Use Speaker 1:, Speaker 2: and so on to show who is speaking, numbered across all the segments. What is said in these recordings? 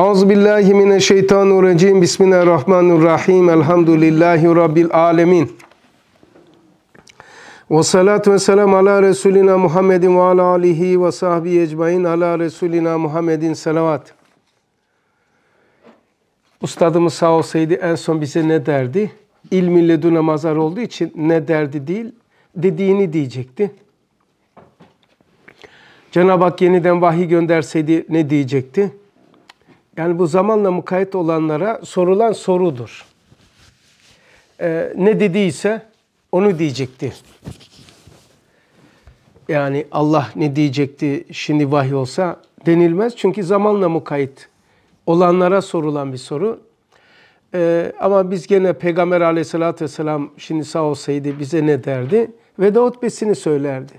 Speaker 1: Euzubillahimineşşeytanirracim. Bismillahirrahmanirrahim. Elhamdülillahi Rabbil alemin. Ve salatu ve selam ala Resulina Muhammedin ve ala alihi ve sahbihi ecmain ala Resulina Muhammedin selavat. Ustadımız sağ olsaydı en son bize ne derdi? İlmi leduna mazar olduğu için ne derdi değil, dediğini diyecekti. Cenab-ı Hak yeniden vahiy gönderseydi ne diyecekti? yani bu zamanla mukayet olanlara sorulan sorudur. Ee, ne dediyse onu diyecekti. Yani Allah ne diyecekti şimdi vahiy olsa denilmez. Çünkü zamanla mukayet olanlara sorulan bir soru. Ee, ama biz gene Peygamber aleyhissalatü vesselam şimdi sağ olsaydı bize ne derdi? Veda hutbesini söylerdi.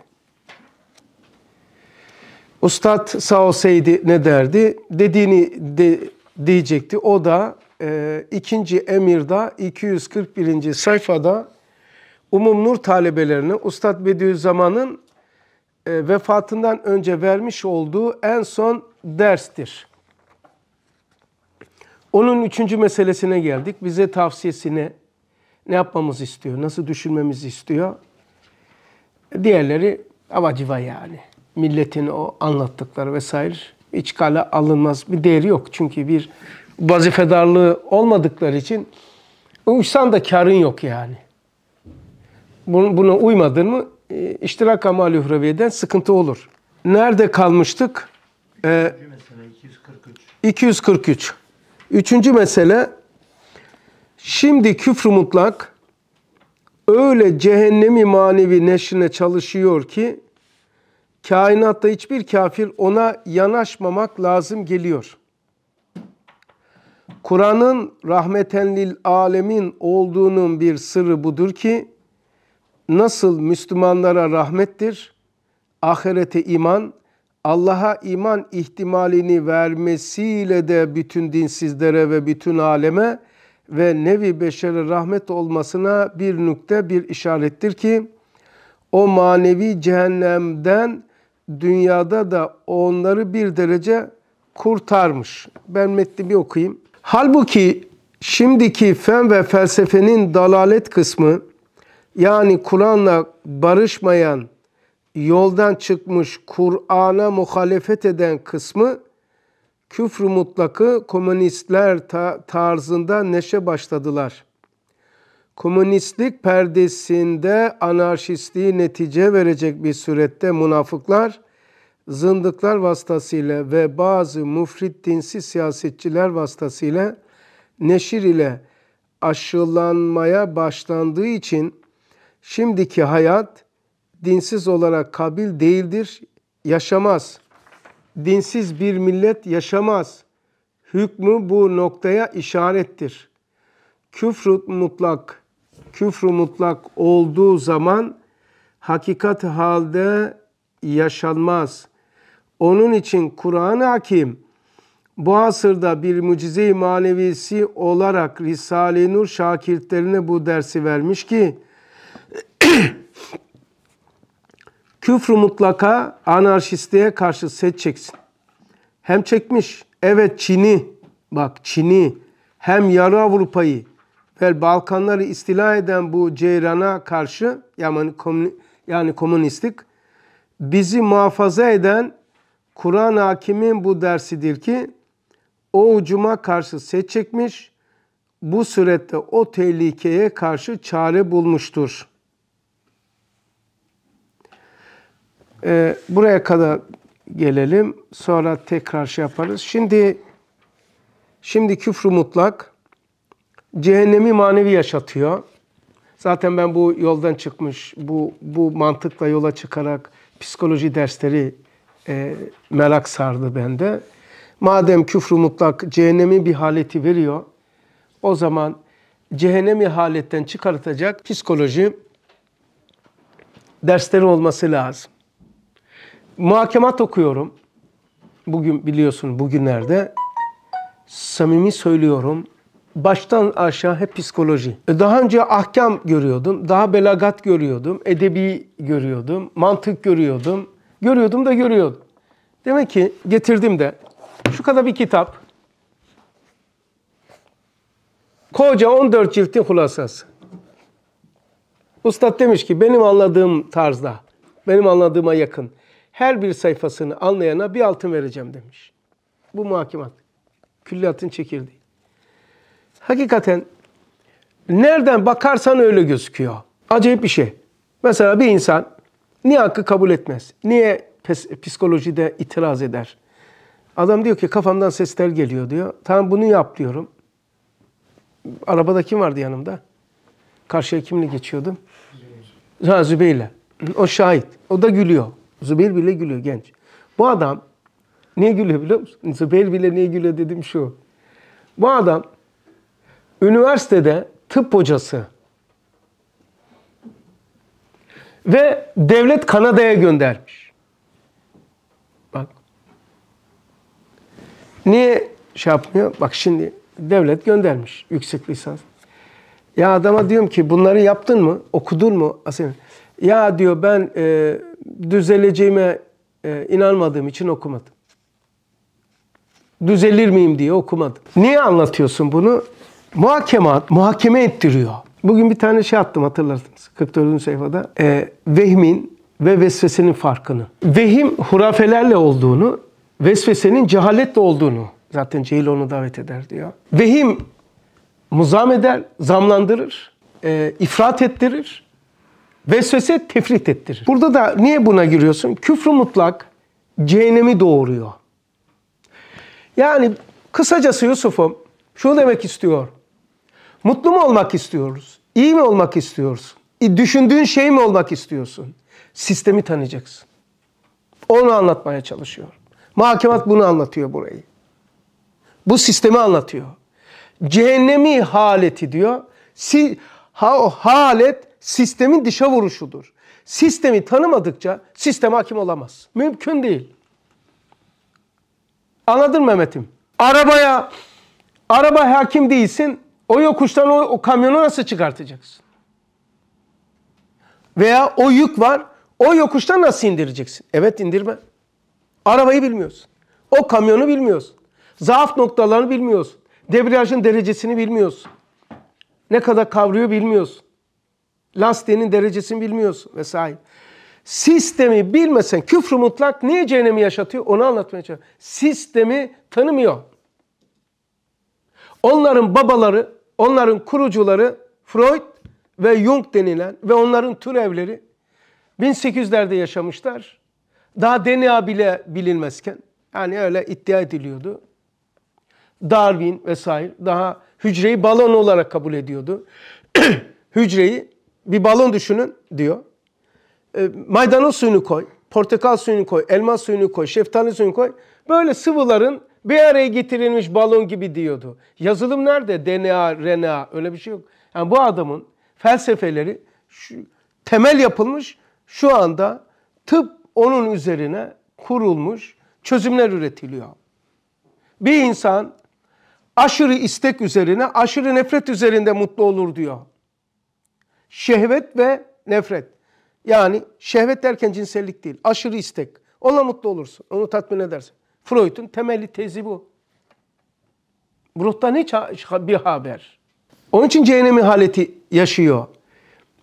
Speaker 1: Ustad sağ olsaydı ne derdi? Dediğini de, diyecekti. O da e, ikinci emirda 241. sayfada Umum Nur talebelerine Ustad Bediüzzaman'ın e, vefatından önce vermiş olduğu en son derstir. Onun üçüncü meselesine geldik. Bize tavsiyesine ne yapmamız istiyor, nasıl düşünmemizi istiyor. Diğerleri avaciva yani milletin o anlattıkları vesaire hiç alınmaz bir değeri yok. Çünkü bir vazifedarlığı olmadıkları için uysan da karın yok yani. bunu buna uymadın mı e, iştirak amali hürreviyeden sıkıntı olur. Nerede kalmıştık? Ee, 243. 243. Üçüncü mesele şimdi küfr mutlak öyle cehennemi manevi neşrine çalışıyor ki kainatta hiçbir kafir ona yanaşmamak lazım geliyor. Kur'an'ın rahmeten lil alemin olduğunun bir sırrı budur ki nasıl Müslümanlara rahmettir, ahirete iman, Allah'a iman ihtimalini vermesiyle de bütün dinsizlere ve bütün aleme ve nevi beşere rahmet olmasına bir nükte bir işarettir ki o manevi cehennemden dünyada da onları bir derece kurtarmış. Ben metni bir okuyayım. Halbuki şimdiki fen ve felsefenin dalalet kısmı yani Kur'an'la barışmayan, yoldan çıkmış, Kur'an'a muhalefet eden kısmı küfrü mutlakı komünistler tarzında neşe başladılar.'' komünistlik perdesinde anarşistliği netice verecek bir surette münafıklar, zındıklar vasıtasıyla ve bazı mufrit dinsiz siyasetçiler vasıtasıyla neşir ile aşılanmaya başlandığı için şimdiki hayat dinsiz olarak kabil değildir, yaşamaz. Dinsiz bir millet yaşamaz. Hükmü bu noktaya işarettir. küfrut mutlak küfrü mutlak olduğu zaman hakikat halde yaşanmaz. Onun için Kur'an-ı Hakim bu asırda bir mucize-i manevisi olarak Risale-i Nur şakirtlerine bu dersi vermiş ki küfrü mutlaka anarşistliğe karşı set çeksin. Hem çekmiş, evet Çin'i, bak Çin'i, hem yarı Avrupa'yı, ve Balkanları istila eden bu ceyrana karşı yani, komün, yani komünistik bizi muhafaza eden Kur'an hakimin bu dersidir ki o ucuma karşı set çekmiş, bu surette o tehlikeye karşı çare bulmuştur. Ee, buraya kadar gelelim. Sonra tekrar şey yaparız. Şimdi şimdi küfrü mutlak cehennemi manevi yaşatıyor. Zaten ben bu yoldan çıkmış, bu, bu mantıkla yola çıkarak psikoloji dersleri e, merak sardı bende. Madem küfrü mutlak cehennemin bir haleti veriyor, o zaman cehennemi haletten çıkartacak psikoloji dersleri olması lazım. Muhakemat okuyorum. Bugün biliyorsun bugünlerde samimi söylüyorum baştan aşağı hep psikoloji. E, daha önce ahkam görüyordum, daha belagat görüyordum, edebi görüyordum, mantık görüyordum. Görüyordum da görüyordum. Demek ki getirdim de şu kadar bir kitap. Koca 14 ciltin hulasası. Ustad demiş ki benim anladığım tarzda, benim anladığıma yakın her bir sayfasını anlayana bir altın vereceğim demiş. Bu muhakimat, Külliyatın çekirdeği. Hakikaten nereden bakarsan öyle gözüküyor. Acayip bir şey. Mesela bir insan niye hakkı kabul etmez? Niye psikolojide itiraz eder? Adam diyor ki kafamdan sesler geliyor diyor. Tamam bunu yap diyorum. Arabada kim vardı yanımda? Karşıya kimle geçiyordum? Zübeyir. Ha Zübeyir'le. O şahit. O da gülüyor. Zübeyir bile gülüyor genç. Bu adam niye gülüyor biliyor musun? Zübeyir bile niye gülüyor dedim şu. Bu adam üniversitede tıp hocası ve devlet Kanada'ya göndermiş. Bak. Niye şey yapmıyor? Bak şimdi devlet göndermiş yüksek lisans. Ya adama diyorum ki bunları yaptın mı? Okudun mu? Ya diyor ben e, düzeleceğime e, inanmadığım için okumadım. Düzelir miyim diye okumadım. Niye anlatıyorsun bunu? muhakeme, muhakeme ettiriyor. Bugün bir tane şey attım hatırlarsınız 44. sayfada. E, vehmin ve vesvesenin farkını. Vehim hurafelerle olduğunu, vesvesenin cehaletle olduğunu. Zaten cehil onu davet eder diyor. Vehim muzam eder, zamlandırır, e, ifrat ettirir. Vesvese tefrit ettirir. Burada da niye buna giriyorsun? Küfrü mutlak cehennemi doğuruyor. Yani kısacası Yusuf'um şunu demek istiyor. Mutlu mu olmak istiyoruz? İyi mi olmak istiyorsun? E, düşündüğün şey mi olmak istiyorsun? Sistemi tanıyacaksın. Onu anlatmaya çalışıyorum. Mahkemat bunu anlatıyor burayı. Bu sistemi anlatıyor. Cehennemi haleti diyor. Si, ha, o halet sistemin dışa vuruşudur. Sistemi tanımadıkça sistem hakim olamaz. Mümkün değil. Anladın Mehmet'im? Arabaya araba hakim değilsin. O yokuştan o, o kamyonu nasıl çıkartacaksın? Veya o yük var, o yokuştan nasıl indireceksin? Evet indirme. Arabayı bilmiyorsun. O kamyonu bilmiyorsun. Zaaf noktalarını bilmiyorsun. Debriyajın derecesini bilmiyorsun. Ne kadar kavruyor bilmiyorsun. Lastiğinin derecesini bilmiyorsun vesaire. Sistemi bilmesen küfrü mutlak niye cehennemi yaşatıyor onu anlatmaya çalışıyorum. Sistemi tanımıyor. Onların babaları Onların kurucuları Freud ve Jung denilen ve onların türevleri 1800'lerde yaşamışlar. Daha DNA bile bilinmezken yani öyle iddia ediliyordu. Darwin vesaire daha hücreyi balon olarak kabul ediyordu. hücreyi bir balon düşünün diyor. E, maydanoz suyunu koy, portakal suyunu koy, elma suyunu koy, şeftali suyunu koy. Böyle sıvıların bir araya getirilmiş balon gibi diyordu. Yazılım nerede? DNA, RNA öyle bir şey yok. Yani bu adamın felsefeleri şu, temel yapılmış şu anda tıp onun üzerine kurulmuş çözümler üretiliyor. Bir insan aşırı istek üzerine, aşırı nefret üzerinde mutlu olur diyor. Şehvet ve nefret. Yani şehvet derken cinsellik değil, aşırı istek. Onunla mutlu olursun, onu tatmin edersin. Freud'un temelli tezi bu. Ruhtan hiç bir haber. Onun için cehennem haleti yaşıyor.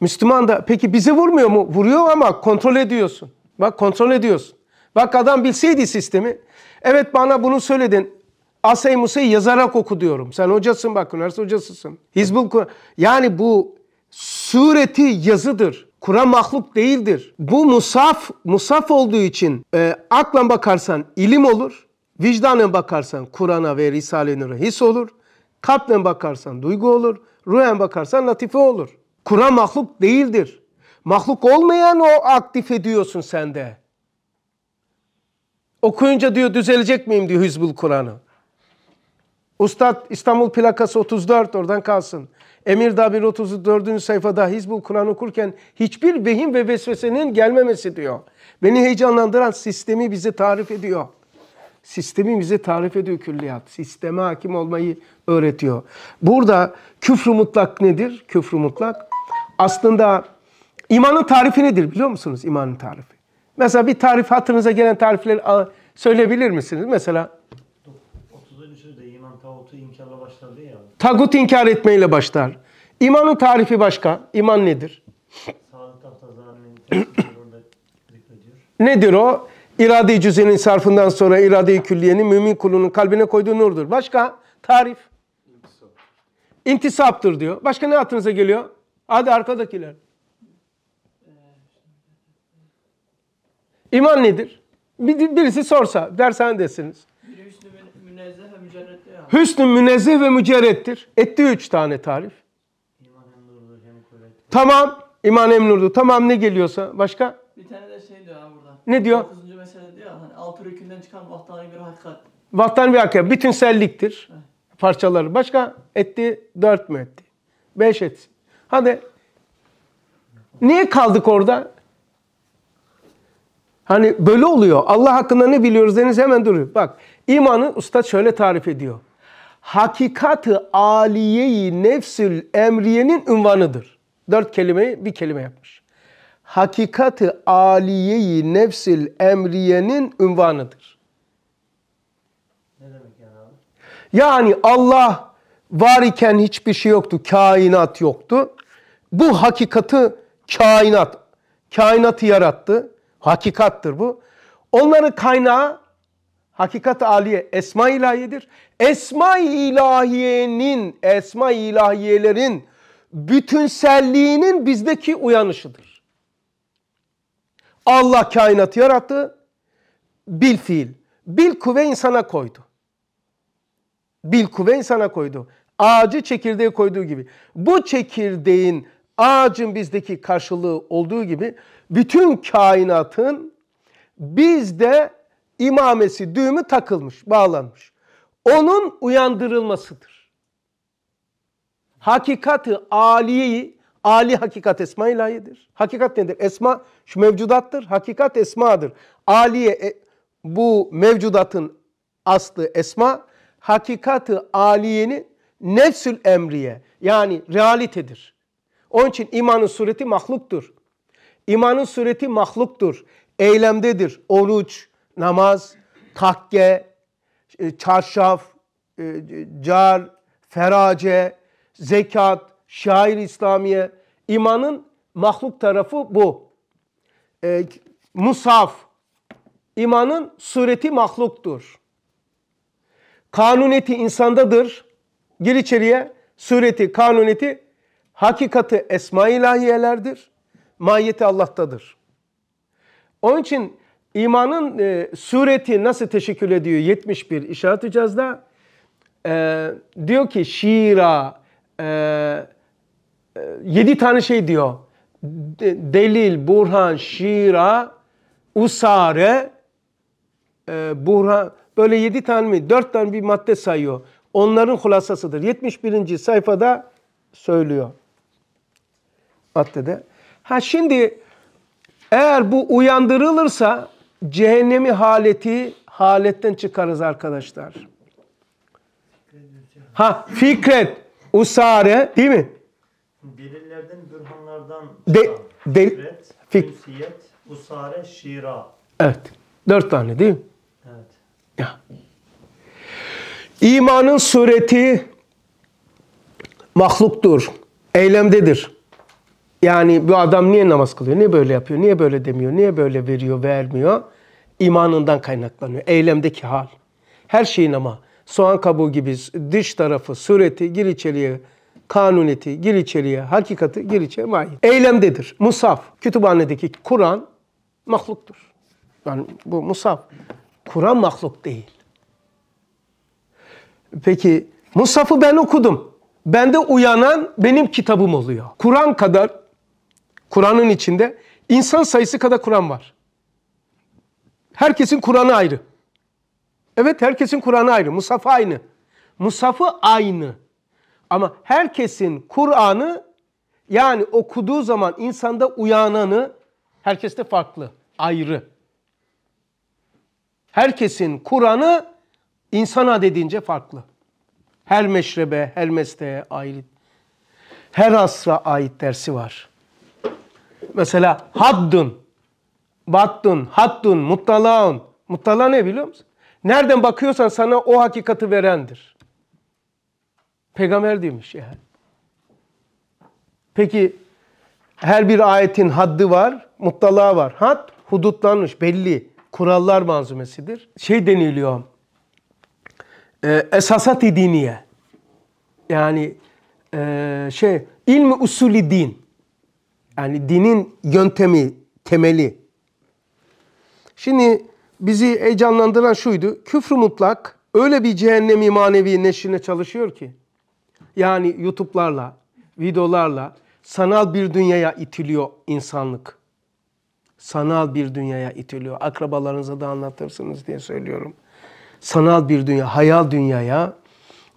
Speaker 1: Müslüman da peki bizi vurmuyor mu? Vuruyor ama kontrol ediyorsun. Bak kontrol ediyorsun. Bak adam bilseydi sistemi. Evet bana bunu söyledin. Asey Musa'yı yazarak oku diyorum. Sen hocasın bak üniversite hocasısın. Hizbul Kur'an. Yani bu sureti yazıdır. Kur'an mahluk değildir. Bu musaf, musaf olduğu için e, aklan bakarsan ilim olur. Vicdanen bakarsan Kur'an'a ve Risale-i Nur'a his olur. Kalple bakarsan duygu olur. Ruhen bakarsan latife olur. Kur'an mahluk değildir. Mahluk olmayan o aktif ediyorsun sende. Okuyunca diyor düzelecek miyim diyor Hizbul Kur'an'ı. Ustad İstanbul plakası 34 oradan kalsın. Emir Dabir 34. sayfada Hizbul Kur'an okurken hiçbir vehim ve vesvesenin gelmemesi diyor. Beni heyecanlandıran sistemi bize tarif ediyor. Sistemi bize tarif ediyor külliyat. Sisteme hakim olmayı öğretiyor. Burada küfrü mutlak nedir? Küfrü mutlak. Aslında imanın tarifi nedir biliyor musunuz? İmanın tarifi. Mesela bir tarif hatırınıza gelen tarifleri söyleyebilir misiniz? Mesela Tagut inkar etmeyle başlar. İmanın tarifi başka. İman nedir? nedir o? İrade-i cüzenin sarfından sonra irade-i külliyenin mümin kulunun kalbine koyduğu nurdur. Başka tarif. İntisaptır diyor. Başka ne aklınıza geliyor? Hadi arkadakiler. İman nedir? Birisi sorsa desiniz. Hüsnü münezzeh ve mücerrettir. Etti üç tane tarif. Tamam. İman hem Tamam ne geliyorsa. Başka? Bir tane de şey diyor ha burada. Ne diyor?
Speaker 2: 9. mesele diyor. Hani altı rükünden çıkan vahdani bir hakikat.
Speaker 1: Vahdani bir hakikat. Bütünselliktir. Evet. Parçaları. Başka? Etti. Dört mü etti? Beş etsin. Hadi. Niye kaldık orada? Hani böyle oluyor. Allah hakkında ne biliyoruz deniz hemen duruyor. Bak İmanı usta şöyle tarif ediyor. Hakikatı aliyeyi nefsül emriyenin ünvanıdır. Dört kelimeyi bir kelime yapmış. Hakikatı aliyeyi nefsül emriyenin ünvanıdır. Ne demek yani Yani Allah var iken hiçbir şey yoktu, kainat yoktu. Bu hakikatı kainat, kainatı yarattı. Hakikattır bu. Onların kaynağı Hakikat aliye esma ilahiyedir. Esma ilahiyenin, esma ilahiyelerin bütünselliğinin bizdeki uyanışıdır. Allah kainatı yarattı. Bil fiil. Bil kuvve insana koydu. Bil kuvve insana koydu. Ağacı çekirdeğe koyduğu gibi. Bu çekirdeğin ağacın bizdeki karşılığı olduğu gibi bütün kainatın bizde imamesi, düğümü takılmış, bağlanmış. Onun uyandırılmasıdır. Hakikati aliyi, ali hakikat esma ilahidir. Hakikat nedir? Esma şu mevcudattır. Hakikat esmadır. Aliye e, bu mevcudatın aslı esma, hakikati aliyenin nefsül emriye yani realitedir. Onun için imanın sureti mahluktur. İmanın sureti mahluktur. Eylemdedir. Oruç, namaz, takke, e, çarşaf, e, car, ferace, zekat, şair İslamiye. imanın mahluk tarafı bu. E, musaf, imanın sureti mahluktur. Kanuneti insandadır. Gir içeriye. Sureti, kanuneti, hakikati esma ilahiyelerdir. Mahiyeti Allah'tadır. Onun için İmanın e, sureti nasıl teşekkül ediyor? 71 işaret-i cazda. E, diyor ki şira, e, e, tane şey diyor. De, delil, burhan, şira, usare, e, burhan. Böyle yedi tane mi? 4 tane bir madde sayıyor. Onların hulasasıdır. 71. sayfada söylüyor. Maddede. Ha şimdi eğer bu uyandırılırsa cehennemi haleti haletten çıkarız arkadaşlar. Ha Fikret Usare değil mi?
Speaker 2: Delillerden, bürhanlardan de, de, Fikret, fik Ünsiyet, Usare, Şira.
Speaker 1: Evet. Dört tane değil mi? Evet. Ya. İmanın sureti mahluktur, eylemdedir. Yani bu adam niye namaz kılıyor? Niye böyle yapıyor? Niye böyle demiyor? Niye böyle veriyor, vermiyor? İmanından kaynaklanıyor. Eylemdeki hal. Her şeyin ama soğan kabuğu gibi dış tarafı, sureti, gir içeriye, kanuneti, gir içeriye, hakikati, gir içeriye, mahiyet. Eylemdedir. Musaf, kütüphanedeki Kur'an mahluktur. Yani bu musaf. Kur'an mahluk değil. Peki Musaf'ı ben okudum. Bende uyanan benim kitabım oluyor. Kur'an kadar Kur'an'ın içinde insan sayısı kadar Kur'an var. Herkesin Kur'an'ı ayrı. Evet herkesin Kur'an'ı ayrı. Musaf'ı aynı. Musaf'ı aynı. Ama herkesin Kur'an'ı yani okuduğu zaman insanda uyananı herkeste farklı, ayrı. Herkesin Kur'an'ı insana dediğince farklı. Her meşrebe, her mesleğe ait, her asra ait dersi var. Mesela haddun, battun, hattun, muttalaun. Muttala ne biliyor musun? Nereden bakıyorsan sana o hakikati verendir. Peygamber demiş yani. Peki her bir ayetin haddi var, muttalağı var. hat hudutlanmış belli kurallar manzumesidir. Şey deniliyor, e, esasat-i diniye. Yani e, şey, ilmi usulü din. Yani dinin yöntemi, temeli. Şimdi bizi heyecanlandıran şuydu. Küfrü mutlak öyle bir cehennemi manevi neşrine çalışıyor ki. Yani YouTube'larla, videolarla sanal bir dünyaya itiliyor insanlık. Sanal bir dünyaya itiliyor. Akrabalarınıza da anlatırsınız diye söylüyorum. Sanal bir dünya, hayal dünyaya,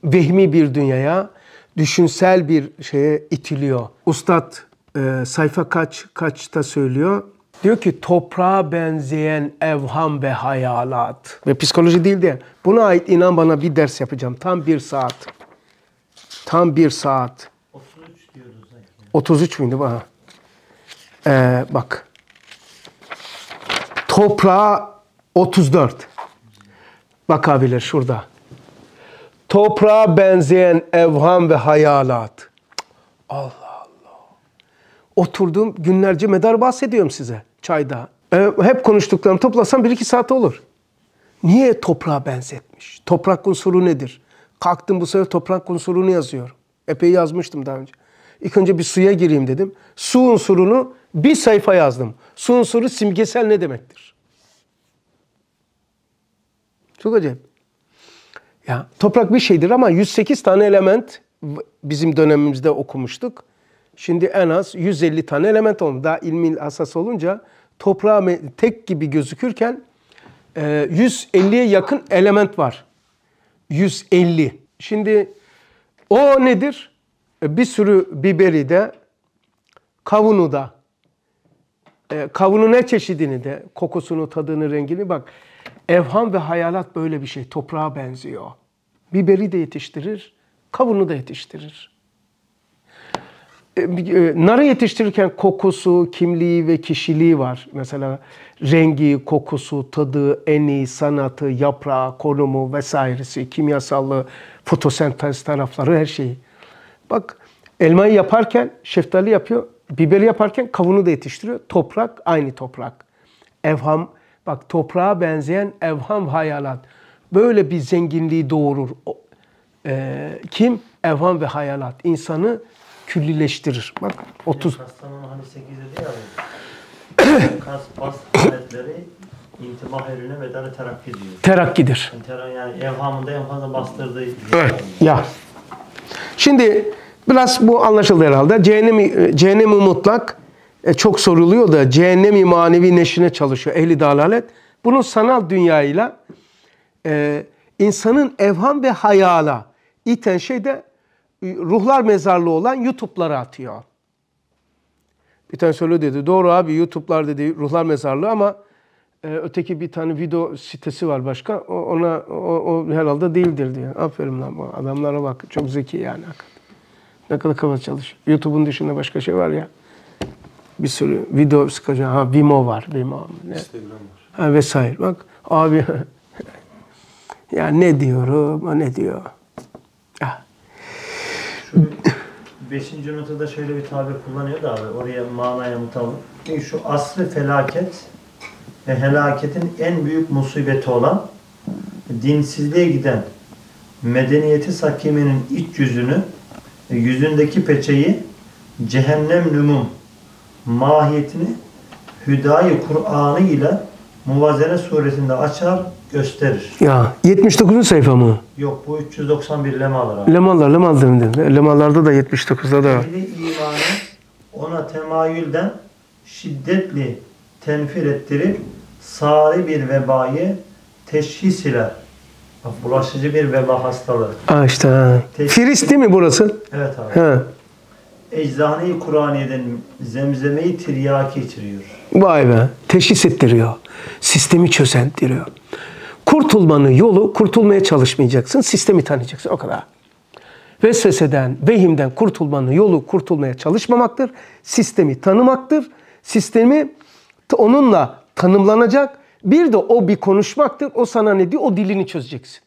Speaker 1: vehmi bir dünyaya, düşünsel bir şeye itiliyor. Ustad e, sayfa kaç kaçta söylüyor? Diyor ki toprağa benzeyen evham ve hayalat. Ve psikoloji değil diye. buna ait inan bana bir ders yapacağım. Tam bir saat. Tam bir saat. 33 diyoruz. Yani. 33 müydü? Aha. Ee, bak. Toprağa 34. Bak abiler şurada. Toprağa benzeyen evham ve hayalat. Allah oturduğum günlerce medar bahsediyorum size çayda. E, hep konuştuklarım toplasam bir iki saate olur. Niye toprağa benzetmiş? Toprak unsuru nedir? Kalktım bu sefer toprak unsurunu yazıyorum. Epey yazmıştım daha önce. İlk önce bir suya gireyim dedim. Su unsurunu bir sayfa yazdım. Su unsuru simgesel ne demektir? Çok acayip. Ya toprak bir şeydir ama 108 tane element bizim dönemimizde okumuştuk. Şimdi en az 150 tane element olmuş. Daha ilmin asas olunca toprağa tek gibi gözükürken 150'ye e, yakın element var. 150. Şimdi o nedir? E, bir sürü biberi de, kavunu da, e, kavunun ne çeşidini de, kokusunu, tadını, rengini bak. Evham ve hayalat böyle bir şey. Toprağa benziyor. Biberi de yetiştirir, kavunu da yetiştirir. E, e, Narı yetiştirirken kokusu, kimliği ve kişiliği var. Mesela rengi, kokusu, tadı, eni, sanatı, yaprağı, konumu vesairesi, kimyasallığı, fotosentez tarafları her şeyi. Bak elmayı yaparken şeftali yapıyor, biberi yaparken kavunu da yetiştiriyor. Toprak aynı toprak. Evham, bak toprağa benzeyen evham hayalat. Böyle bir zenginliği doğurur. Ee, kim? Evham ve hayalat. İnsanı küllileştirir. Bak 30.
Speaker 2: Kastamonu hani 8'de diyor ya. Kas bas aletleri intibah erine medarı terakki diyor. Terakkidir. Yani, yani evhamında en fazla bastırdığı.
Speaker 1: Evet. Ya. Şimdi biraz bu anlaşıldı herhalde. Cehennem, cehennem mutlak e, çok soruluyor da cehennem-i manevi neşine çalışıyor ehli dalalet. Bunun sanal dünyayla e, insanın evham ve hayala iten şey de ruhlar mezarlığı olan YouTube'lara atıyor. Bir tane söyle dedi. Doğru abi YouTube'lar dedi ruhlar mezarlığı ama e, öteki bir tane video sitesi var başka. O, ona o, o herhalde değildir diyor. Aferin lan bu adamlara bak. Çok zeki yani hakikaten. Ne kadar kafa çalış. YouTube'un dışında başka şey var ya. Bir sürü video sıkacak. Ha Vimo var. Vimo. Ne? Instagram var. Ha, vesaire. Bak abi ya ne diyorum, ne diyor
Speaker 2: şu beşinci notada şöyle bir tabir kullanıyor da abi oraya manaya mutabık. E şu asrı felaket ve helaketin en büyük musibeti olan dinsizliğe giden medeniyeti sakimenin iç yüzünü e, yüzündeki peçeyi cehennem numum mahiyetini hüdayı Kur'an'ı ile Muvazene suresinde açar gösterir.
Speaker 1: Ya 79. sayfa mı?
Speaker 2: Yok bu 391 lemalar abi.
Speaker 1: Lemalar, lemalar dedim. Lemalarda da 79'da da. Ehli
Speaker 2: imanı ona temayülden şiddetli tenfir ettirip sari bir vebayı teşhis ile bulaşıcı bir veba hastalığı.
Speaker 1: Aa işte Firis değil mi burası? Evet abi. Ha.
Speaker 2: Eczane-i Kur'aniye'den zemzemeyi tiryaki içiriyor.
Speaker 1: Vay be. Teşhis ettiriyor. Sistemi çözendiriyor. Kurtulmanın yolu kurtulmaya çalışmayacaksın. Sistemi tanıyacaksın. O kadar. Vesveseden, vehimden kurtulmanın yolu kurtulmaya çalışmamaktır. Sistemi tanımaktır. Sistemi onunla tanımlanacak. Bir de o bir konuşmaktır. O sana ne diyor? O dilini çözeceksin.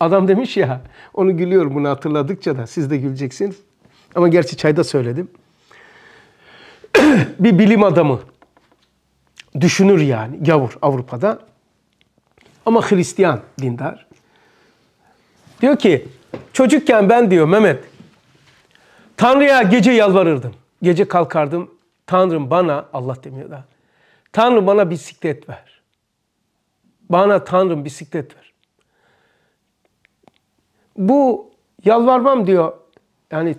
Speaker 1: Adam demiş ya, onu gülüyorum bunu hatırladıkça da siz de güleceksiniz. Ama gerçi çayda söyledim. bir bilim adamı düşünür yani gavur Avrupa'da ama Hristiyan dindar. Diyor ki çocukken ben diyor Mehmet Tanrı'ya gece yalvarırdım. Gece kalkardım. Tanrım bana Allah demiyor da. Tanrım bana bisiklet ver. Bana Tanrım bisiklet ver. Bu yalvarmam diyor. Yani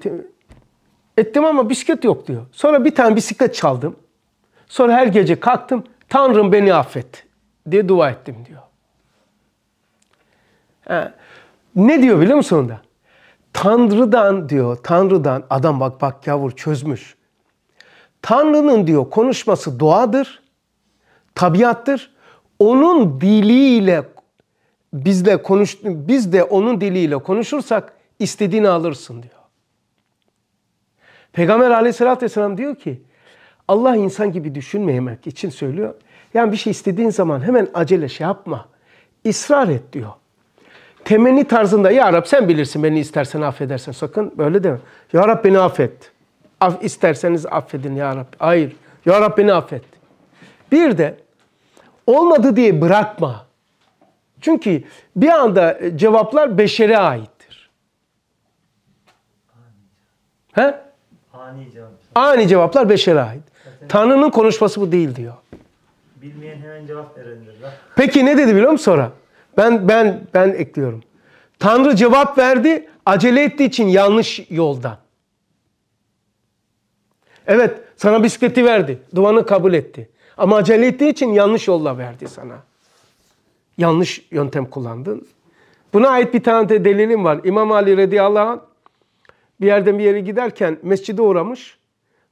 Speaker 1: Ettim ama bisiklet yok diyor. Sonra bir tane bisiklet çaldım. Sonra her gece kalktım. Tanrım beni affet diye dua ettim diyor. He. Ne diyor biliyor musun onda? Tanrı'dan diyor, Tanrı'dan adam bak bak yavur çözmüş. Tanrı'nın diyor konuşması doğadır, tabiattır. Onun diliyle bizle konuş biz de onun diliyle konuşursak istediğini alırsın diyor. Peygamber aleyhissalatü vesselam diyor ki Allah insan gibi düşünmemek için söylüyor. Yani bir şey istediğin zaman hemen acele şey yapma. İsrar et diyor. Temenni tarzında ya Rab sen bilirsin beni istersen affedersen sakın böyle deme. Ya Rab beni affet. Af, isterseniz affedin ya Rab. Hayır. Ya Rab beni affet. Bir de olmadı diye bırakma. Çünkü bir anda e, cevaplar beşere aittir. He? Ani cevaplar. Ani cevaplar beşere ait. Tanrı'nın konuşması bu değil diyor. Bilmeyen hemen cevap verendir. Peki ne dedi biliyor musun sonra? Ben ben ben ekliyorum. Tanrı cevap verdi, acele ettiği için yanlış yolda. Evet, sana bisikleti verdi, duanı kabul etti. Ama acele ettiği için yanlış yolla verdi sana. Yanlış yöntem kullandın. Buna ait bir tane de delilim var. İmam Ali radıyallahu anh bir yerden bir yere giderken mescide uğramış.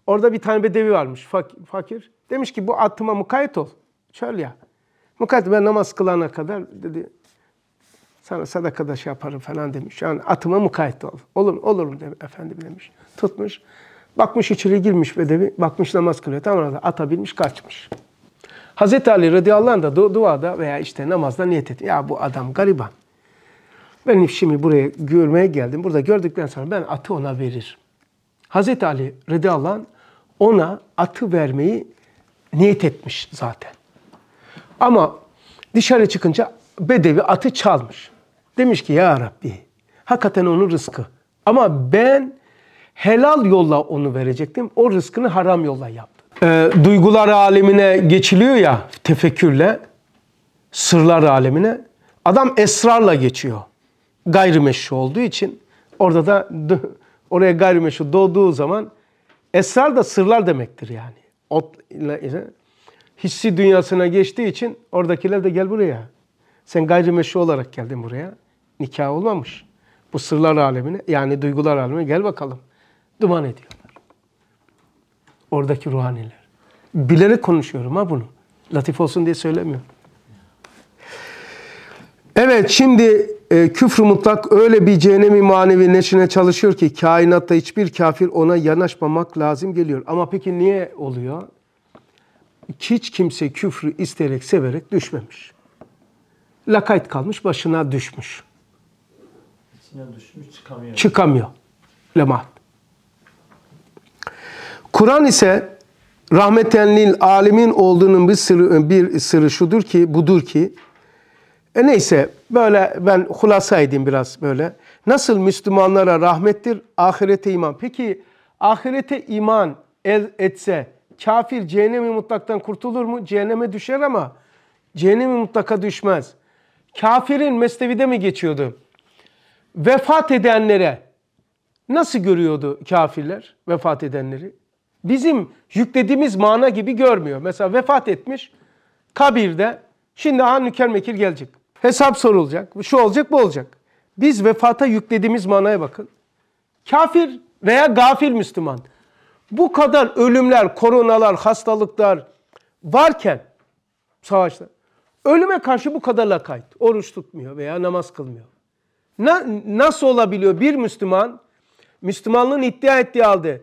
Speaker 1: Orada bir tane bedevi varmış fakir. Demiş ki bu atıma mukayet ol. Şöyle ya. mukayet ben namaz kılana kadar dedi sana sadakada şey yaparım falan demiş. Yani atıma mukayet ol. Olur, olur mu demiş, efendim demiş. Tutmuş. Bakmış içeri girmiş bedevi. Bakmış namaz kılıyor. Tam orada ata binmiş kaçmış. Hazreti Ali radıyallahu anh da duada veya işte namazda niyet etti. Ya bu adam gariban. Ben şimdi buraya görmeye geldim. Burada gördükten sonra ben atı ona verir. Hazreti Ali radıyallahu anh ona atı vermeyi niyet etmiş zaten. Ama dışarı çıkınca bedevi atı çalmış. Demiş ki ya Rabbi hakikaten onun rızkı. Ama ben helal yolla onu verecektim. O rızkını haram yolla yaptı. E, ee, duygular alemine geçiliyor ya tefekkürle, sırlar alemine. Adam esrarla geçiyor gayrimeşru olduğu için orada da oraya gayrimeşru doğduğu zaman esrar da sırlar demektir yani. Ot, hissi dünyasına geçtiği için oradakiler de gel buraya. Sen gayrimeşru olarak geldin buraya. Nikah olmamış. Bu sırlar alemine yani duygular alemine gel bakalım. Duman ediyorlar. Oradaki ruhaniler. Bilerek konuşuyorum ha bunu. Latif olsun diye söylemiyorum. Evet şimdi e, küfrü mutlak öyle bir cehennemi manevi neşine çalışıyor ki kainatta hiçbir kafir ona yanaşmamak lazım geliyor. Ama peki niye oluyor? Hiç kimse küfrü isteyerek severek düşmemiş. Lakayt kalmış başına düşmüş.
Speaker 2: İçine düşmüş
Speaker 1: çıkamıyor. Çıkamıyor. Lemah. Kur'an ise rahmetenlil alimin olduğunun bir sırrı, bir sırrı şudur ki, budur ki e neyse böyle ben hulasa edeyim biraz böyle. Nasıl Müslümanlara rahmettir ahirete iman. Peki ahirete iman el etse kafir cehennemi mutlaktan kurtulur mu? Cehenneme düşer ama cehennemi mutlaka düşmez. Kafirin meslevide mi geçiyordu? Vefat edenlere nasıl görüyordu kafirler vefat edenleri? Bizim yüklediğimiz mana gibi görmüyor. Mesela vefat etmiş kabirde şimdi an Mekir gelecek. Hesap sorulacak, şu olacak, bu olacak. Biz vefata yüklediğimiz manaya bakın. Kafir veya gafil Müslüman. Bu kadar ölümler, koronalar, hastalıklar varken savaşta Ölüme karşı bu kadar lakayt. Oruç tutmuyor veya namaz kılmıyor. Na, nasıl olabiliyor bir Müslüman Müslümanlığın iddia ettiği halde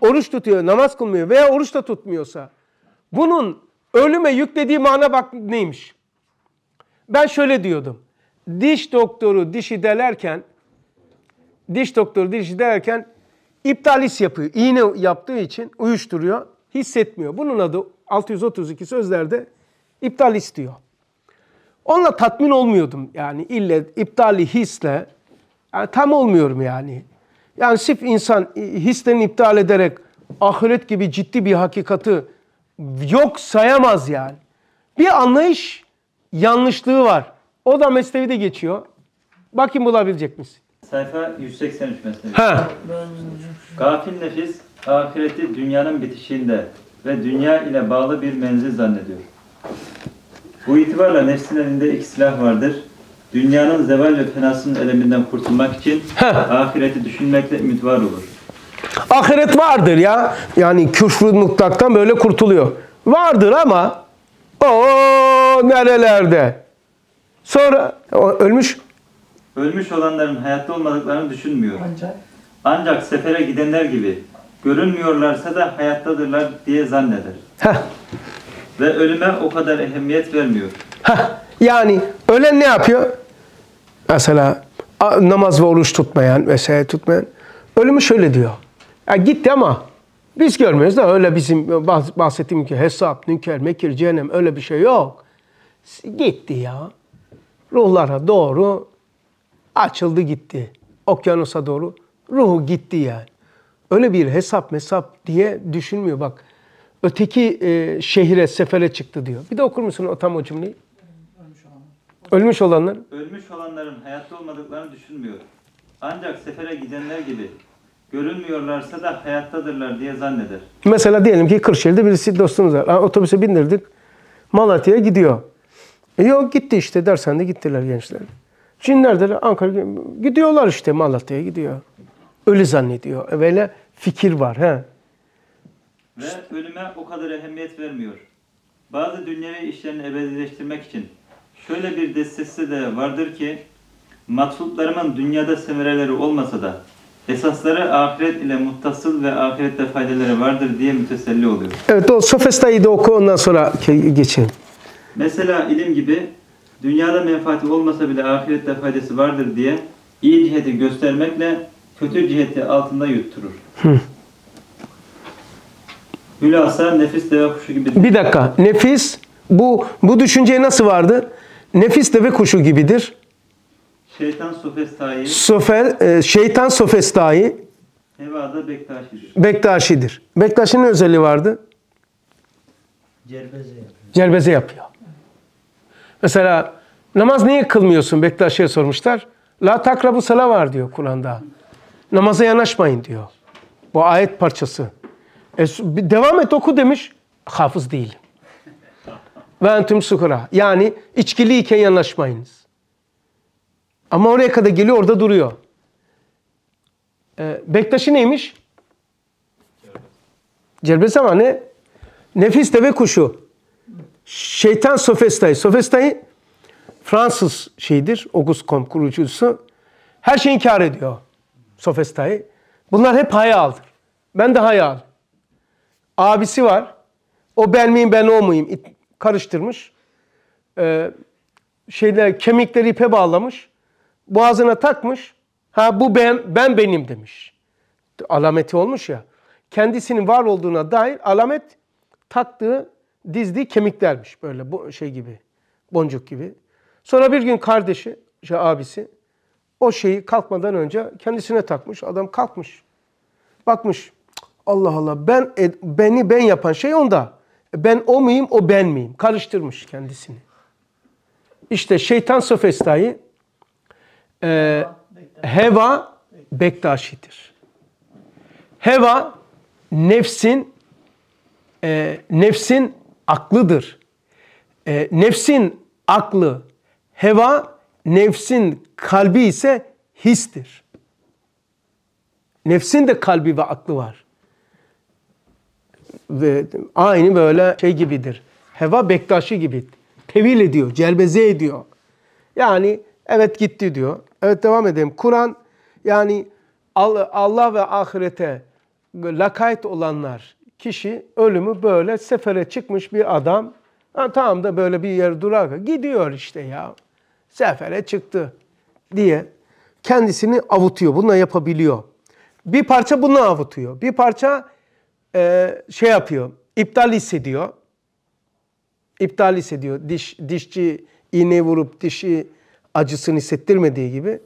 Speaker 1: oruç tutuyor, namaz kılmıyor veya oruç da tutmuyorsa bunun ölüme yüklediği mana bak neymiş? Ben şöyle diyordum. Diş doktoru dişi delerken diş doktoru dişi delerken iptalis yapıyor. İğne yaptığı için uyuşturuyor. Hissetmiyor. Bunun adı 632 sözlerde iptal istiyor. Onunla tatmin olmuyordum. Yani ille iptali hisle yani tam olmuyorum yani. Yani sırf insan e, hislerini iptal ederek ahiret gibi ciddi bir hakikati yok sayamaz yani. Bir anlayış yanlışlığı var. O da mesnevi de geçiyor. Bakayım bulabilecek misin?
Speaker 3: Sayfa 183 mesnevi. Ha. Gafil nefis ahireti dünyanın bitişiğinde ve dünya ile bağlı bir menzil zannediyor. Bu itibarla nefsin elinde iki silah vardır. Dünyanın zeval ve fenasının eleminden kurtulmak için Heh. ahireti düşünmekle ümit var olur.
Speaker 1: Ahiret vardır ya. Yani küfrü mutlaktan böyle kurtuluyor. Vardır ama o nerelerde? Sonra o, ölmüş.
Speaker 3: Ölmüş olanların hayatta olmadıklarını düşünmüyor. Ancak, Ancak sefere gidenler gibi görünmüyorlarsa da hayattadırlar diye zanneder. Heh. Ve ölüme o kadar ehemmiyet vermiyor.
Speaker 1: Heh. Yani ölen ne yapıyor? Mesela namaz ve oruç tutmayan vesaire tutmayan. Ölümü şöyle diyor. Ya gitti ama biz görmüyoruz da öyle bizim bahsettiğim ki hesap, nünker, mekir, cehennem öyle bir şey yok. Gitti ya. Ruhlara doğru açıldı gitti. Okyanusa doğru ruhu gitti yani. Öyle bir hesap mesap diye düşünmüyor. Bak öteki e, şehire sefere çıktı diyor. Bir de okur musun o tam o cümleyi? Ölmüş olanlar?
Speaker 3: Ölmüş olanların hayatta olmadıklarını düşünmüyor. Ancak sefere gidenler gibi görünmüyorlarsa da hayattadırlar diye zanneder.
Speaker 1: Mesela diyelim ki Kırşehir'de birisi dostunuz var. otobüse bindirdik. Malatya'ya gidiyor. E yok gitti işte dersen de gittiler gençler. Cinlerdir Ankara gidiyorlar işte Malatya'ya gidiyor. Ölü zannediyor. E, böyle fikir var. He.
Speaker 3: Ve ölüme o kadar ehemmiyet vermiyor. Bazı dünyevi işlerini ebedileştirmek için şöyle bir destesi de vardır ki matluplarımın dünyada semereleri olmasa da esasları ahiret ile muttasıl ve ahirette faydaları vardır diye müteselli oluyor.
Speaker 1: Evet o Sofesta'yı da oku ondan sonra geçin.
Speaker 3: Mesela ilim gibi dünyada menfaati olmasa bile ahirette faydası vardır diye iyi ciheti göstermekle kötü ciheti altında yutturur. Hı. Hülasa nefis deve kuşu gibi.
Speaker 1: Bir dakika. Nefis bu bu düşünceye nasıl vardı? Nefis deve kuşu gibidir.
Speaker 3: Şeytan Sofestayı.
Speaker 1: Sofer, e, şeytan Sofestayı.
Speaker 3: Hevada Bektaşidir.
Speaker 1: Bektaşidir. Bektaşi'nin özelliği vardı. Cerbeze yapıyor. Cerbeze yapıyor. Mesela namaz niye kılmıyorsun Bektaşi'ye sormuşlar. La takrabu sala var diyor Kur'an'da. Namaza yanaşmayın diyor. Bu ayet parçası. E, devam et oku demiş. Hafız değil. Ve entüm sukura. Yani içkiliyken yanaşmayınız. Ama oraya kadar geliyor orada duruyor. Ee, Bektaş'ı neymiş? Celbes ama ne? Nefis deve kuşu. Şeytan Sofestayı. Sofestayı Fransız şeyidir. Auguste Comte kurucusu. Her şeyi inkar ediyor. Sofestayı. Bunlar hep hayaldir. Ben de hayal. Abisi var. O ben miyim ben o muyum? karıştırmış. Ee, şeyler, kemikleri ipe bağlamış boğazına takmış. Ha bu ben, ben benim demiş. Alameti olmuş ya. Kendisinin var olduğuna dair alamet taktığı, dizdiği kemiklermiş. Böyle bu şey gibi, boncuk gibi. Sonra bir gün kardeşi, şey abisi o şeyi kalkmadan önce kendisine takmış. Adam kalkmış. Bakmış. Allah Allah ben e, beni ben yapan şey onda. Ben o muyum o ben miyim? Karıştırmış kendisini. İşte şeytan sofestayı e, heva Bektaşi'dir. Heva nefsin e, nefsin aklıdır. E, nefsin aklı, heva nefsin kalbi ise histir. Nefsin de kalbi ve aklı var. Ve aynı böyle şey gibidir. Heva bektaşı gibi. Tevil ediyor, celbeze ediyor. Yani Evet gitti diyor. Evet devam edelim. Kur'an yani Allah ve ahirete lakayt olanlar kişi ölümü böyle sefere çıkmış bir adam ha, tamam da böyle bir yer durak gidiyor işte ya sefere çıktı diye kendisini avutuyor. Bununla yapabiliyor. Bir parça bunu avutuyor. Bir parça e, şey yapıyor. İptal hissediyor. İptal hissediyor. Diş, dişçi iğne vurup dişi acısını hissettirmediği gibi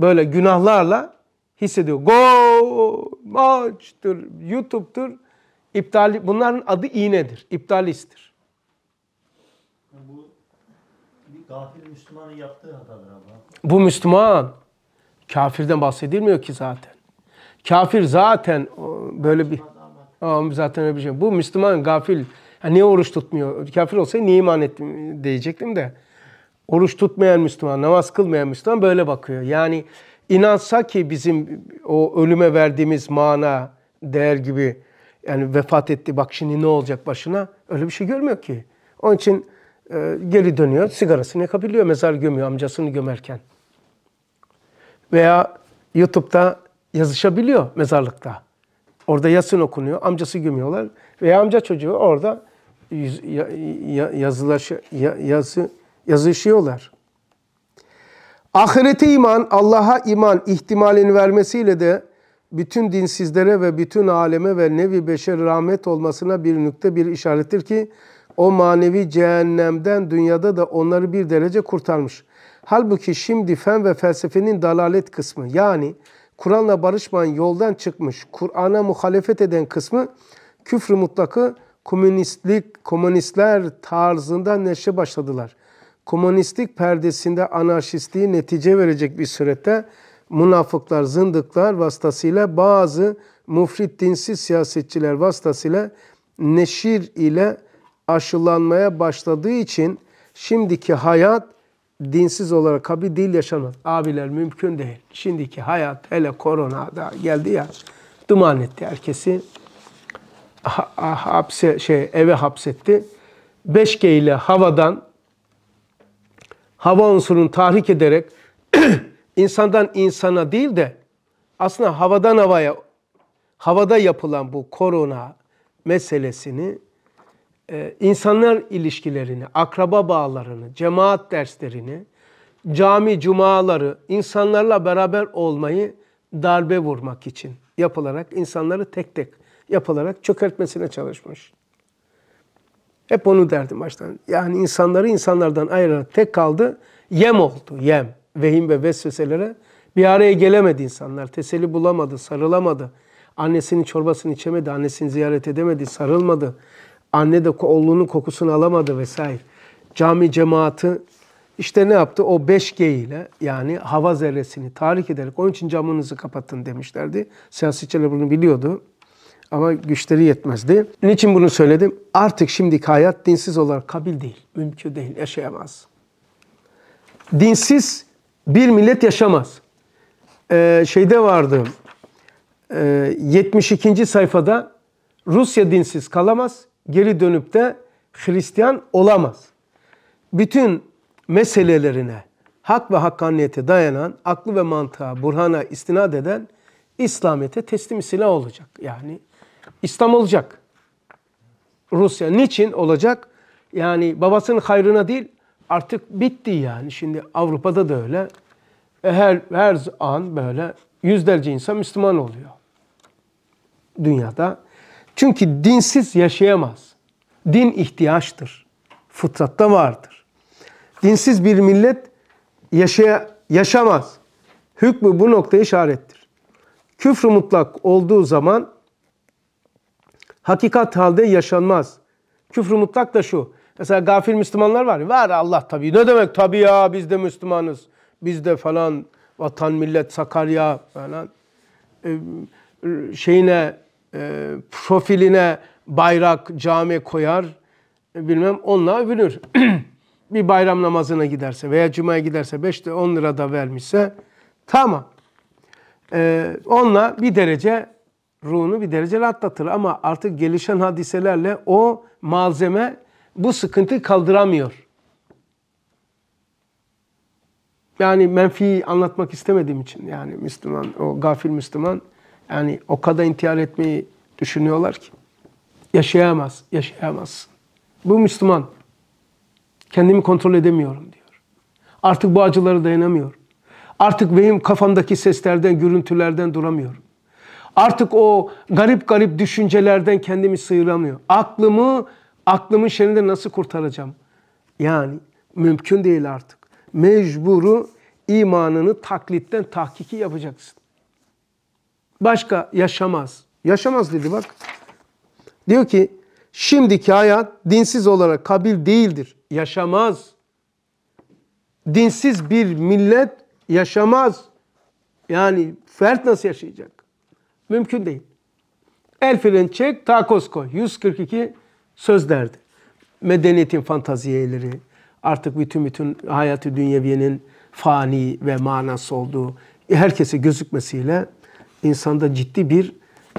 Speaker 1: böyle günahlarla hissediyor. Go, maçtır, YouTube'tur. İptal, bunların adı iğnedir, iptalistir.
Speaker 2: Bu bir gafil Müslümanın yaptığı hatadır abla.
Speaker 1: Bu Müslüman. Kafirden bahsedilmiyor ki zaten. Kafir zaten böyle bir... Aa, zaten öyle bir şey. Bu Müslüman gafil. Yani niye oruç tutmuyor? Kafir olsaydı niye iman ettim diyecektim de. Oruç tutmayan Müslüman, namaz kılmayan Müslüman böyle bakıyor. Yani inansa ki bizim o ölüme verdiğimiz mana, değer gibi yani vefat etti bak şimdi ne olacak başına öyle bir şey görmüyor ki. Onun için e, geri dönüyor sigarasını yakabiliyor mezar gömüyor amcasını gömerken. Veya YouTube'da yazışabiliyor mezarlıkta. Orada yasın okunuyor amcası gömüyorlar veya amca çocuğu orada yazılaşı, yazı yazışıyorlar. Ahirete iman, Allah'a iman ihtimalini vermesiyle de bütün dinsizlere ve bütün aleme ve nevi beşer rahmet olmasına bir nükte bir işarettir ki o manevi cehennemden dünyada da onları bir derece kurtarmış. Halbuki şimdi fen ve felsefenin dalalet kısmı yani Kur'an'la barışmayan yoldan çıkmış, Kur'an'a muhalefet eden kısmı küfrü mutlakı komünistlik, komünistler tarzında neşe başladılar komünistik perdesinde anarşistliği netice verecek bir surette münafıklar, zındıklar vasıtasıyla bazı mufrit dinsiz siyasetçiler vasıtasıyla neşir ile aşılanmaya başladığı için şimdiki hayat dinsiz olarak ha değil yaşanmaz. Abiler mümkün değil. Şimdiki hayat hele korona da geldi ya duman etti herkesi. Ha, ha, hapse şey eve hapsetti. 5G ile havadan hava unsurunu tahrik ederek insandan insana değil de aslında havadan havaya havada yapılan bu korona meselesini e, insanlar ilişkilerini, akraba bağlarını, cemaat derslerini, cami cumaları, insanlarla beraber olmayı darbe vurmak için yapılarak insanları tek tek yapılarak çökertmesine çalışmış. Hep onu derdim baştan. Yani insanları insanlardan ayırarak tek kaldı. Yem oldu, yem. Vehim ve vesveselere bir araya gelemedi insanlar. Teseli bulamadı, sarılamadı. Annesinin çorbasını içemedi, annesini ziyaret edemedi, sarılmadı. Anne de oğlunun kokusunu alamadı vesaire. Cami cemaati işte ne yaptı? O 5G ile yani hava zerresini tahrik ederek onun için camınızı kapatın demişlerdi. Siyasetçiler bunu biliyordu. Ama güçleri yetmezdi. Niçin bunu söyledim? Artık şimdiki hayat dinsiz olarak kabil değil. Mümkün değil, yaşayamaz. Dinsiz bir millet yaşamaz. Ee, şeyde vardı, e, ee, 72. sayfada Rusya dinsiz kalamaz, geri dönüp de Hristiyan olamaz. Bütün meselelerine, hak ve hakkaniyete dayanan, aklı ve mantığa, burhana istinad eden İslamiyet'e teslim silah olacak. Yani İslam olacak. Rusya niçin olacak? Yani babasının hayrına değil artık bitti yani. Şimdi Avrupa'da da öyle. E, her, her an böyle yüzlerce insan Müslüman oluyor dünyada. Çünkü dinsiz yaşayamaz. Din ihtiyaçtır. Fıtratta vardır. Dinsiz bir millet yaşaya, yaşamaz. Hükmü bu nokta işarettir. Küfrü mutlak olduğu zaman Hakikat halde yaşanmaz. Küfrü mutlak da şu. Mesela gafil Müslümanlar var ya. Var Allah tabii. Ne demek tabii ya biz de Müslümanız. Biz de falan vatan millet Sakarya falan. E, şeyine e, profiline bayrak cami koyar e, bilmem onunla övünür. bir bayram namazına giderse veya cumaya giderse 5 de 10 lira da vermişse tamam. Ee, onunla bir derece ruhunu bir dereceli atlatır ama artık gelişen hadiselerle o malzeme bu sıkıntı kaldıramıyor. Yani menfi anlatmak istemediğim için yani Müslüman, o gafil Müslüman yani o kadar intihar etmeyi düşünüyorlar ki yaşayamaz, yaşayamaz. Bu Müslüman. Kendimi kontrol edemiyorum diyor. Artık bu acılara dayanamıyorum. Artık benim kafamdaki seslerden, gürültülerden duramıyorum. Artık o garip garip düşüncelerden kendimi sıyıramıyor. Aklımı aklımın şerrinden nasıl kurtaracağım? Yani mümkün değil artık. Mecburu imanını taklitten tahkiki yapacaksın. Başka yaşamaz. Yaşamaz dedi bak. Diyor ki şimdiki hayat dinsiz olarak kabil değildir. Yaşamaz. Dinsiz bir millet yaşamaz. Yani fert nasıl yaşayacak? Mümkün değil. El fren çek, takoz koy. 142 söz derdi. Medeniyetin fantaziyeleri, artık bütün bütün hayatı dünyeviyenin fani ve manası olduğu, herkese gözükmesiyle insanda ciddi bir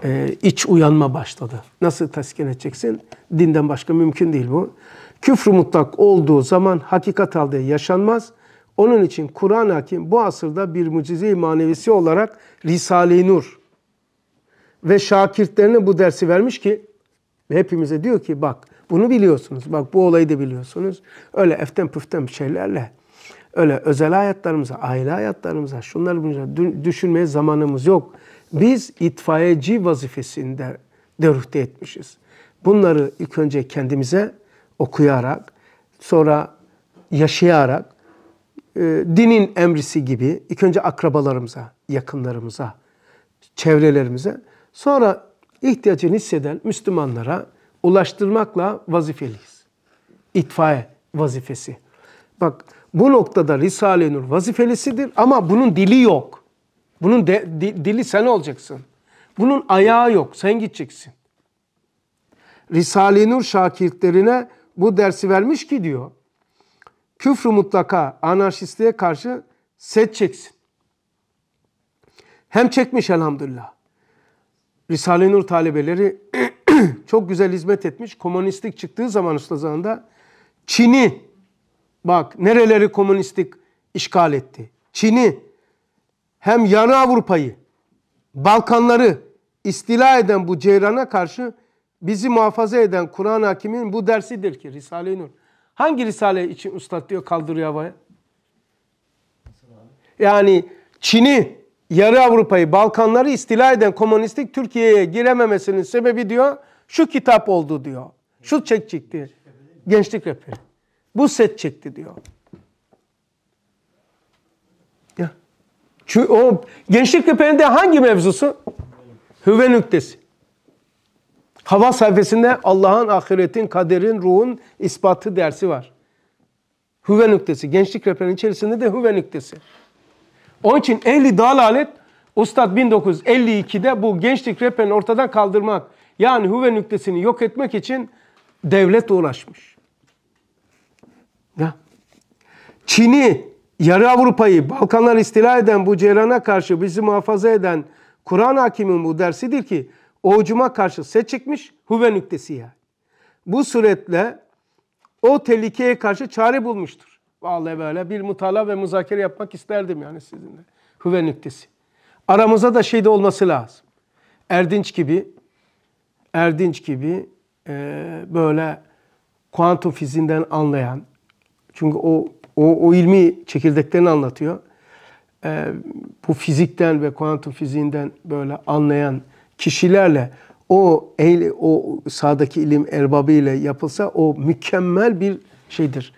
Speaker 1: e, iç uyanma başladı. Nasıl taskin edeceksin? Dinden başka mümkün değil bu. Küfr mutlak olduğu zaman hakikat halde yaşanmaz. Onun için Kur'an-ı Hakim bu asırda bir mucize-i manevisi olarak Risale-i Nur ve şakirtlerine bu dersi vermiş ki hepimize diyor ki bak bunu biliyorsunuz. Bak bu olayı da biliyorsunuz. Öyle eften püften şeylerle öyle özel hayatlarımıza, aile hayatlarımıza şunlar bunları düşünmeye zamanımız yok. Biz itfaiyeci vazifesinde deruhte etmişiz. Bunları ilk önce kendimize okuyarak, sonra yaşayarak, e, dinin emrisi gibi ilk önce akrabalarımıza, yakınlarımıza, çevrelerimize Sonra ihtiyacını hisseden Müslümanlara ulaştırmakla vazifeliyiz. İtfaiye vazifesi. Bak bu noktada Risale-i Nur vazifelisidir ama bunun dili yok. Bunun de, di, dili sen olacaksın. Bunun ayağı yok. Sen gideceksin. Risale-i Nur şakirtlerine bu dersi vermiş ki diyor. Küfrü mutlaka anarşistliğe karşı set çeksin. Hem çekmiş elhamdülillah. Risale-i Nur talebeleri çok güzel hizmet etmiş. Komünistlik çıktığı zaman ustazağında Çin'i bak nereleri komünistlik işgal etti. Çin'i hem yarı Avrupa'yı, Balkanları istila eden bu ceyrana karşı bizi muhafaza eden Kur'an hakimin bu dersidir ki Risale-i Nur. Hangi Risale için ustat diyor kaldırıyor havaya? Yani Çin'i yarı Avrupa'yı, Balkanları istila eden komünistik Türkiye'ye girememesinin sebebi diyor, şu kitap oldu diyor. Şu çek çekti. Gençlik rapi. Bu set çekti diyor. Ya. Çünkü o gençlik rapinin hangi mevzusu? Hüve nüktesi. Hava sayfasında Allah'ın, ahiretin, kaderin, ruhun ispatı dersi var. Hüve nüktesi. Gençlik rapinin içerisinde de hüve nüktesi. Onun için ehli dalalet Ustad 1952'de bu gençlik rehberini ortadan kaldırmak yani Huve nüktesini yok etmek için devlet uğraşmış. Ya. Çin'i, yarı Avrupa'yı, Balkanlar istila eden bu ceyrana karşı bizi muhafaza eden Kur'an hakimin bu dersidir ki oğucuma karşı set çıkmış hüve nüktesi yani. Bu suretle o tehlikeye karşı çare bulmuştur. Vallahi böyle bir mutala ve müzakere yapmak isterdim yani sizinle. Hüve nüktesi. Aramıza da şey de olması lazım. Erdinç gibi, Erdinç gibi e, böyle kuantum fiziğinden anlayan, çünkü o, o, o ilmi çekirdeklerini anlatıyor. E, bu fizikten ve kuantum fiziğinden böyle anlayan kişilerle o eyle, o sağdaki ilim erbabı ile yapılsa o mükemmel bir şeydir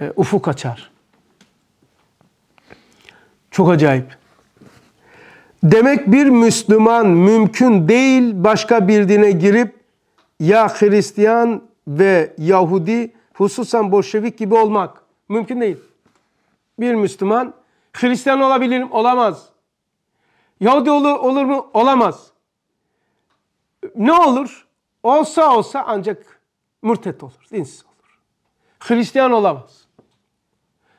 Speaker 1: e, ufuk açar. Çok acayip. Demek bir Müslüman mümkün değil başka bir dine girip ya Hristiyan ve Yahudi hususen Bolşevik gibi olmak mümkün değil. Bir Müslüman Hristiyan olabilir mi? Olamaz. Yahudi olur, olur mu? Olamaz. Ne olur? Olsa olsa ancak mürtet olur, dinsiz Hristiyan olamaz.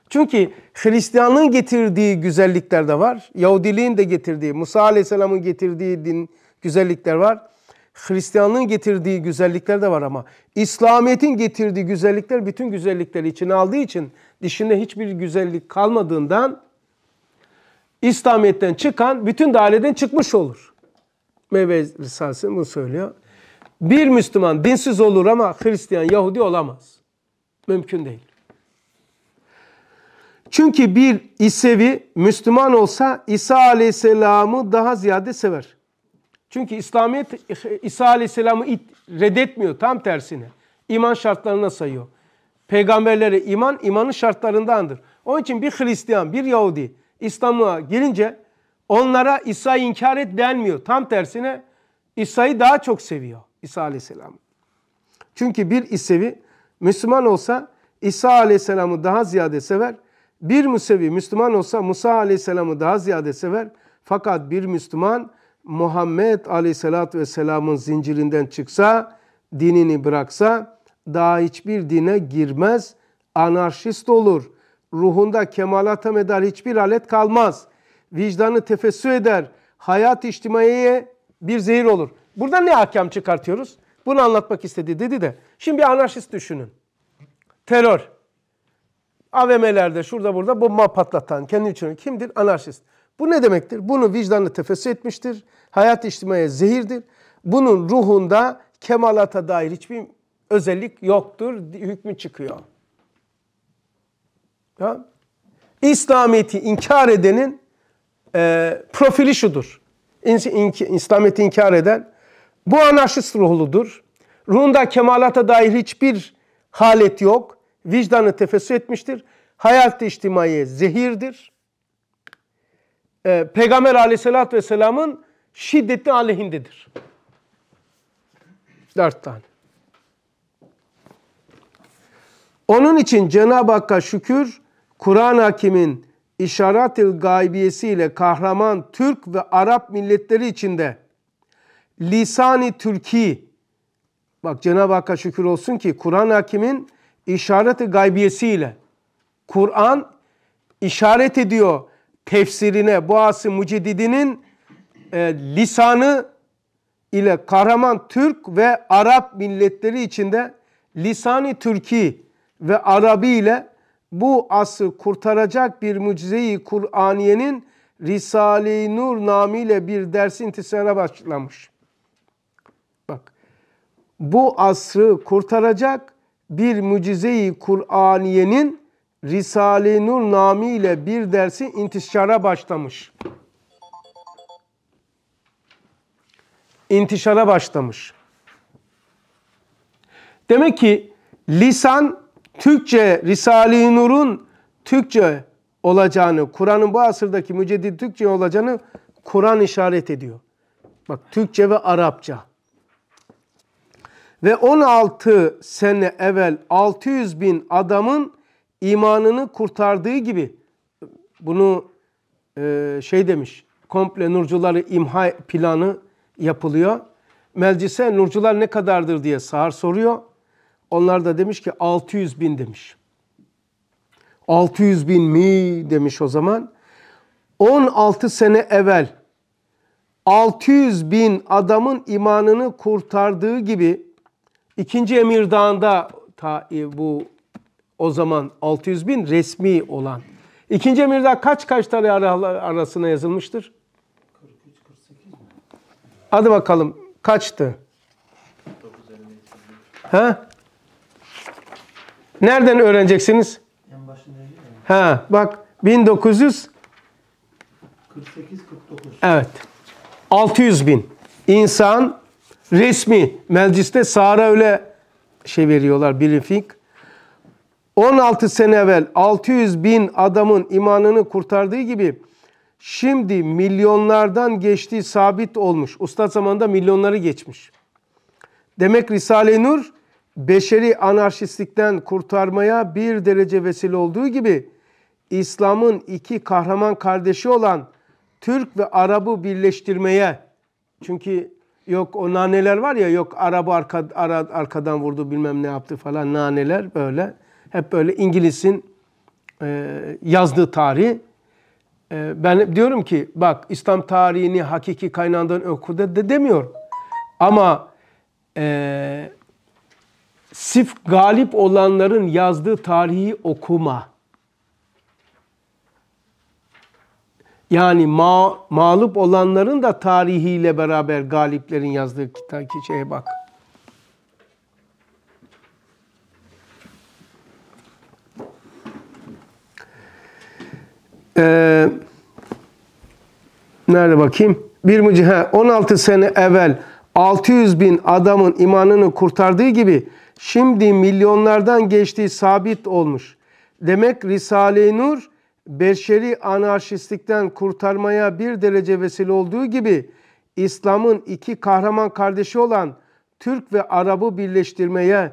Speaker 1: Çünkü Hristiyanlığın getirdiği güzellikler de var. Yahudiliğin de getirdiği, Musa Aleyhisselam'ın getirdiği din güzellikler var. Hristiyanlığın getirdiği güzellikler de var ama İslamiyet'in getirdiği güzellikler bütün güzellikleri içine aldığı için dişinde hiçbir güzellik kalmadığından İslamiyet'ten çıkan bütün daireden çıkmış olur. Meyve Risalesi bunu söylüyor. Bir Müslüman dinsiz olur ama Hristiyan, Yahudi olamaz. Mümkün değil. Çünkü bir İsevi Müslüman olsa İsa Aleyhisselam'ı daha ziyade sever. Çünkü İslamiyet İsa Aleyhisselam'ı reddetmiyor tam tersine. İman şartlarına sayıyor. Peygamberlere iman, imanın şartlarındandır. Onun için bir Hristiyan, bir Yahudi İslam'a gelince onlara İsa'yı inkar et denmiyor. Tam tersine İsa'yı daha çok seviyor İsa Aleyhisselam. Çünkü bir İsevi Müslüman olsa İsa aleyhisselamı daha ziyade sever. Bir Musevi Müslüman olsa Musa aleyhisselamı daha ziyade sever. Fakat bir Müslüman Muhammed aleyhisselatü vesselamın zincirinden çıksa, dinini bıraksa daha hiçbir dine girmez, anarşist olur. Ruhunda kemalata medar hiçbir alet kalmaz. Vicdanı tefessü eder. Hayat içtimaiye bir zehir olur. Buradan ne hakem çıkartıyoruz? Bunu anlatmak istedi dedi de. Şimdi bir anarşist düşünün. Terör. AVM'lerde şurada burada bomba patlatan kendi için kimdir? Anarşist. Bu ne demektir? Bunu vicdanı tefessü etmiştir. Hayat içtimaiye zehirdir. Bunun ruhunda kemalata dair hiçbir özellik yoktur. Hükmü çıkıyor. Ya. İslamiyet'i inkar edenin e, profili şudur. İslamiyet'i inkar eden bu anarşist ruhludur. Ruhunda kemalata dair hiçbir halet yok. Vicdanı tefessü etmiştir. Hayat içtimaiye zehirdir. Ee, Peygamber aleyhissalatü vesselamın şiddetli aleyhindedir. Dört tane. Onun için Cenab-ı Hakk'a şükür, Kur'an hakimin işaret-i gaybiyesiyle kahraman Türk ve Arap milletleri içinde lisani Türki. Bak Cenab-ı Hakk'a şükür olsun ki Kur'an hakimin işareti gaybiyesiyle Kur'an işaret ediyor tefsirine bu Boğası Mucididinin e, lisanı ile kahraman Türk ve Arap milletleri içinde lisani Türki ve Arabi ile bu asrı kurtaracak bir mucizeyi Kur'aniyenin Risale-i Nur namiyle bir ders intisara başlamış bu asrı kurtaracak bir mucizeyi Kur'aniyenin Risale-i Nur nami ile bir dersi intişara başlamış. İntişara başlamış. Demek ki lisan Türkçe Risale-i Nur'un Türkçe olacağını, Kur'an'ın bu asırdaki müceddit Türkçe olacağını Kur'an işaret ediyor. Bak Türkçe ve Arapça. Ve 16 sene evvel 600 bin adamın imanını kurtardığı gibi bunu e, şey demiş komple nurcuları imha planı yapılıyor. Meclise nurcular ne kadardır diye Sahar soruyor. Onlar da demiş ki 600 bin demiş. 600 bin mi demiş o zaman. 16 sene evvel 600 bin adamın imanını kurtardığı gibi İkinci Emir Dağı'nda ta, e, bu o zaman 600 bin resmi olan. İkinci Emir Dağı kaç kaç tarih arasına yazılmıştır? 43-48 Hadi bakalım kaçtı? Ha? Nereden öğreneceksiniz? En başında. Ha, bak 1900 48 49. Evet. 600 bin insan resmi mecliste Sara öyle şey veriyorlar briefing. 16 sene evvel 600 bin adamın imanını kurtardığı gibi şimdi milyonlardan geçtiği sabit olmuş. Ustad zamanında milyonları geçmiş. Demek Risale-i Nur beşeri anarşistlikten kurtarmaya bir derece vesile olduğu gibi İslam'ın iki kahraman kardeşi olan Türk ve Arap'ı birleştirmeye çünkü Yok o naneler var ya yok araba arka, ara, arkadan vurdu bilmem ne yaptı falan naneler böyle. Hep böyle İngiliz'in e, yazdığı tarih. E, ben diyorum ki bak İslam tarihini hakiki kaynağından oku de, de demiyor. Ama e, sif galip olanların yazdığı tarihi okuma. Yani ma mağlup olanların da tarihiyle beraber galiplerin yazdığı kitap ki şeye bak. Ee, nerede bakayım? Bir mucize 16 sene evvel 600 bin adamın imanını kurtardığı gibi şimdi milyonlardan geçtiği sabit olmuş. Demek Risale-i Nur beşeri anarşistlikten kurtarmaya bir derece vesile olduğu gibi İslam'ın iki kahraman kardeşi olan Türk ve Arap'ı birleştirmeye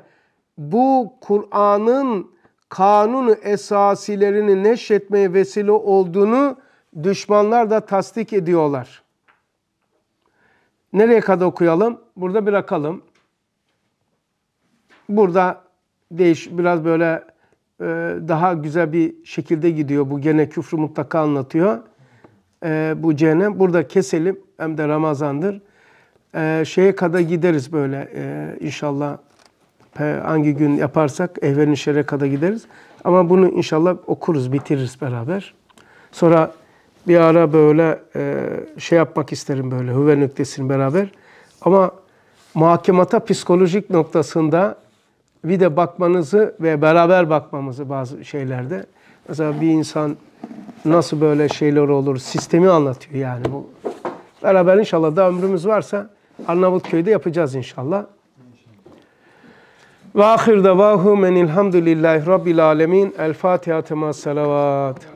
Speaker 1: bu Kur'an'ın kanun esasilerini neşretmeye vesile olduğunu düşmanlar da tasdik ediyorlar. Nereye kadar okuyalım? Burada bırakalım. Burada değiş biraz böyle ee, daha güzel bir şekilde gidiyor. Bu gene küfrü mutlaka anlatıyor. Ee, bu cehennem. Burada keselim. Hem de Ramazan'dır. Ee, şeye kadar gideriz böyle inşallah. Hangi gün yaparsak evvelin şere kadar gideriz. Ama bunu inşallah okuruz, bitiririz beraber. Sonra bir ara böyle e, şey yapmak isterim böyle hüve nüktesini beraber. Ama muhakemata psikolojik noktasında vide bakmanızı ve beraber bakmamızı bazı şeylerde. Mesela bir insan nasıl böyle şeyler olur sistemi anlatıyor yani bu. Beraber inşallah da ömrümüz varsa Arnavutköy'de yapacağız inşallah. Ve ahir davahu menilhamdülillahi rabbil alemin. El Fatiha tema salavat.